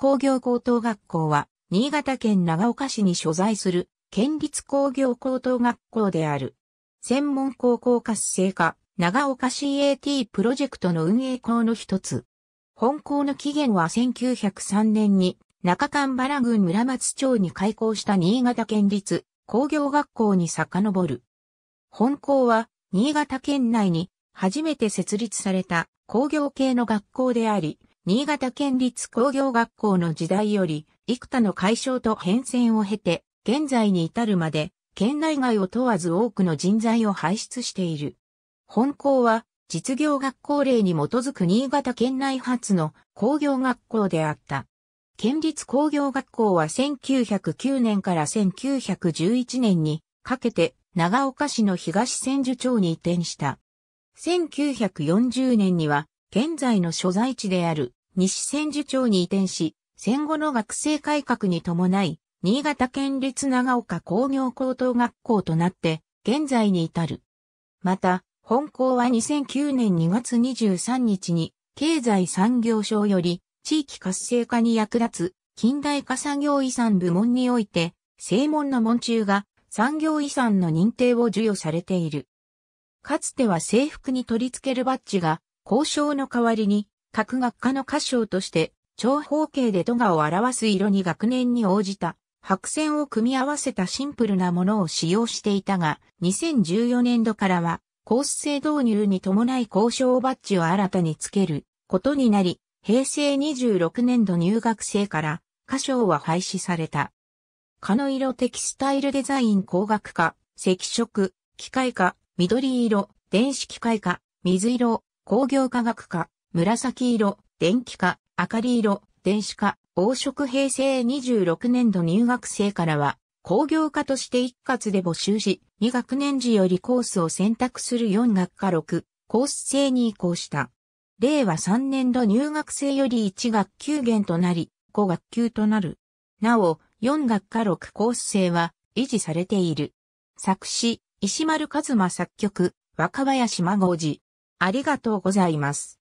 工業高等学校は、新潟県長岡市に所在する、県立工業高等学校である。専門高校活性化、長岡 CAT プロジェクトの運営校の一つ。本校の起源は1903年に、中間原郡村松町に開校した新潟県立工業学校に遡る。本校は、新潟県内に初めて設立された工業系の学校であり、新潟県立工業学校の時代より、幾多の解消と変遷を経て、現在に至るまで、県内外を問わず多くの人材を輩出している。本校は、実業学校令に基づく新潟県内初の工業学校であった。県立工業学校は1909年から1911年にかけて長岡市の東千住町に移転した。1940年には現在の所在地である西千住町に移転し、戦後の学生改革に伴い、新潟県立長岡工業高等学校となって、現在に至る。また、本校は2009年2月23日に、経済産業省より、地域活性化に役立つ、近代化産業遺産部門において、正門の門中が産業遺産の認定を授与されている。かつては制服に取り付けるバッジが交渉の代わりに、各学科の歌唱として、長方形で都画を表す色に学年に応じた、白線を組み合わせたシンプルなものを使用していたが、2014年度からは、コース制導入に伴い交渉バッジを新たにつけることになり、平成26年度入学生から、歌唱は廃止された。蚊の色テキスタイルデザイン工学科、赤色、機械科、緑色、電子機械科、水色、工業科学科、紫色、電気科、赤り色、電子科、黄色平成26年度入学生からは、工業科として一括で募集し、2学年時よりコースを選択する4学科6、コース制に移行した。令和3年度入学生より1学級減となり、5学級となる。なお、4学科6コース制は維持されている。作詞、石丸和馬作曲、若林真号ありがとうございます。